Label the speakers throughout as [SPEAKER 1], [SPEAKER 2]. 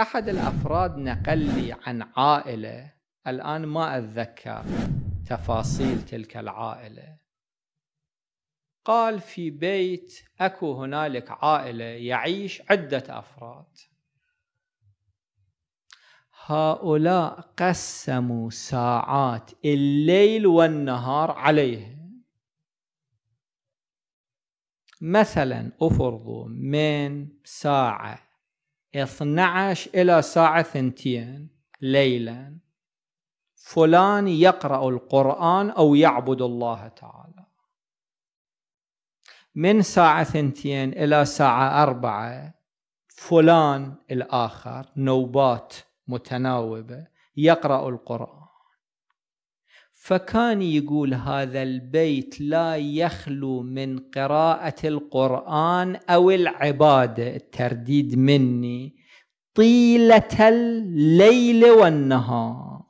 [SPEAKER 1] أحد الأفراد نقل لي عن عائلة الآن ما أتذكر تفاصيل تلك العائلة قال في بيت أكو هنالك عائلة يعيش عدة أفراد هؤلاء قسموا ساعات الليل والنهار عليهم مثلا أفرضوا من ساعة 12 إلى ساعة ثنتين ليلا فلان يقرأ القرآن أو يعبد الله تعالى من ساعة ثنتين إلى ساعة أربعة فلان الآخر نوبات متناوبة يقرأ القرآن فكان يقول هذا البيت لا يخلو من قراءة القرآن أو العبادة الترديد مني طيلة الليل والنهار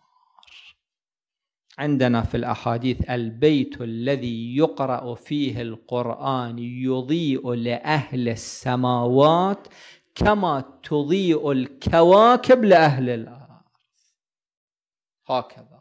[SPEAKER 1] عندنا في الأحاديث البيت الذي يقرأ فيه القرآن يضيء لأهل السماوات كما تضيء الكواكب لأهل الأرض هكذا